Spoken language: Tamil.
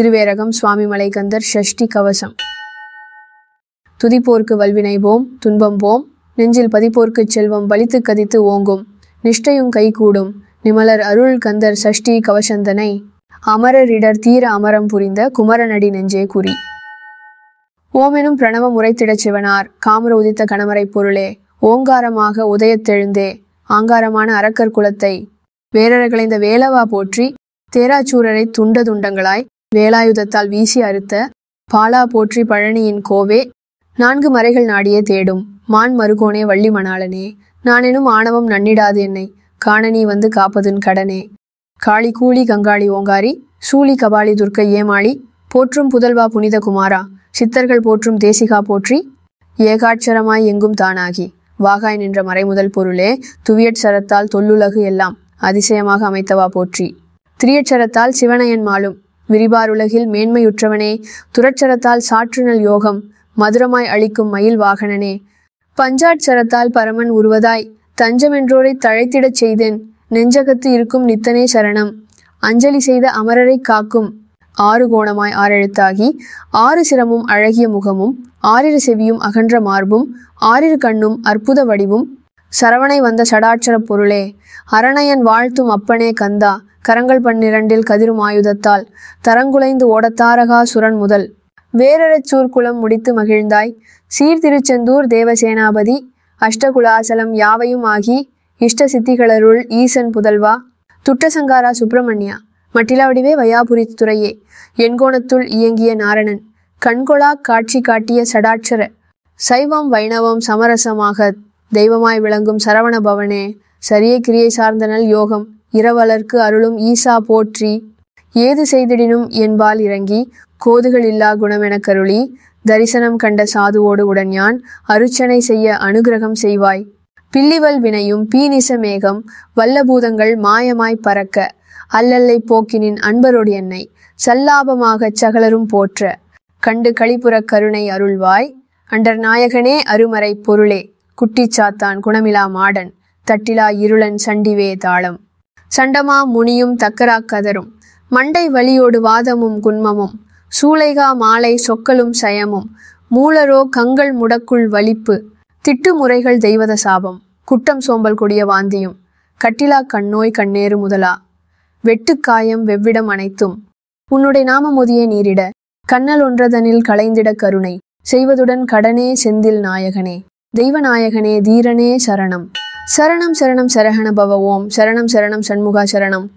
திருவேரகம் சுவாமி மலைகந்தர் ஷஷ்டி கவசம் துதிப்போர்க்கு வல்வினை போம் துன்பம் போம் நெஞ்சில் பதிப்போர்க்கு செல்வம் பலித்து கதித்து ஓங்கும் நிஷ்டையும் கைகூடும் நிமலர் அருள் கந்தர் சஷ்டி கவசந்தனை அமரரிடர் தீர அமரம் புரிந்த குமரநடி நெஞ்சே குறி ஓமெனும் பிரணவம் உரைத்திடச் சிவனார் காமர உதித்த கணமரை பொருளே ஓங்காரமாக உதயத்தெழுந்தே ஆங்காரமான அரக்கர் குலத்தை வேரர்களைந்த வேலவா போற்றி தேராச்சூரரை துண்ட துண்டங்களாய் வேலாயுதத்தால் வீசி அறுத்த பாலா போற்றி பழனியின் கோவே நான்கு மறைகள் நாடியே தேடும் மான் மறுகோனே வள்ளி மணாளனே நானெனும் ஆணவம் நன்னிடாது என்னை காணனி வந்து காப்பதுன் கடனே காளி கூலி கங்காளி ஓங்காரி சூலி கபாலி துர்க்கை ஏமாளி போற்றும் புதல்வா புனித குமாரா சித்தர்கள் போற்றும் தேசிகா போற்றி ஏகாட்சரமாய் எங்கும் தானாகி வாகாய் நின்ற மறைமுதல் பொருளே துவியட்சரத்தால் தொல்லுலகு எல்லாம் அதிசயமாக அமைத்தவா போற்றி திரியட்சரத்தால் சிவனையன் மாலும் விரிவாருலகில் மேன்மையுற்றவனே துரட்சரத்தால் சாற்றுநல் யோகம் மதுரமாய் அளிக்கும் மயில் வாகனனே பஞ்சாட்சரத்தால் பரமன் உருவதாய் தஞ்சமென்றோரை தழைத்திடச் செய்தேன் நெஞ்சகத்து இருக்கும் நித்தனே சரணம் அஞ்சலி செய்த அமரரை காக்கும் ஆறு கோணமாய் ஆறெழுத்தாகி ஆறு சிரமும் அழகிய முகமும் ஆறிரு செவியும் அகன்ற மார்பும் ஆறிரு கண்ணும் அற்புத வடிவும் சரவணை வந்த சடாட்சர பொருளே அரணயன் வாழ்த்தும் அப்பனே கந்தா கரங்கள் பன்னிரண்டில் கதிரும் ஆயுதத்தால் தரங்குலைந்து ஓடத்தாரகா சுரன் முதல் குளம் முடித்து மகிழ்ந்தாய் சீர்திருச்செந்தூர் தேவசேனாபதி அஷ்டகுலாசலம் யாவையும் ஆகி இஷ்ட சித்திகளருள் ஈசன் புதல்வா துட்டசங்காரா சுப்பிரமணியா மட்டிலாவடிவே வயாபுரி துறையே எண்கோணத்துள் இயங்கிய நாரணன் கண்கொளா காட்சி காட்டிய சடாட்சர சைவம் வைணவம் சமரசமாக தெய்வமாய் விளங்கும் சரவண பவனே சரிய கிரியை சார்ந்த நல் யோகம் இரவலர்க்கு அருளும் ஈசா போற்றி ஏது செய்திடினும் என்பால் இறங்கி கோதுகள் இல்லா குணமென கருளி தரிசனம் கண்ட சாதுவோடு உடன் யான் அருச்சனை செய்ய அனுகிரகம் செய்வாய் பில்லிவல் வினையும் பீனிச மேகம் வல்லபூதங்கள் மாயமாய் பறக்க அல்லல்லை போக்கினின் அன்பரோடு என்னை சல்லாபமாகச் சகலரும் போற்ற கண்டு களிப்புற கருணை அருள்வாய் அண்டர் நாயகனே அருமறை பொருளே குட்டிச்சாத்தான் குணமிலா மாடன் தட்டிலா இருளன் சண்டிவே தாளம் சண்டமா முனியும் தக்கரா கதரும் மண்டை வலியோடு வாதமும் குன்மமும் சூளைகா மாலை சொக்கலும் சயமும் மூலரோ கங்கள் முடக்குள் வலிப்பு திட்டு முறைகள் தெய்வத சாபம் குட்டம் சோம்பல் கொடிய வாந்தியும் கட்டிலா கண்ணோய் கண்ணேறு முதலா வெட்டுக்காயம் வெவ்விடம் அனைத்தும் உன்னுடைய நாமமுதிய நீரிட கண்ணல் ஒன்றதனில் களைந்திட கருணை செய்வதுடன் கடனே செந்தில் நாயகனே தெய்வநாயகனே தீரனே சரணம் சரணம் சரணம் சரகண பவ ஓம் சரணம் சரணம் சண்முகா சரணம்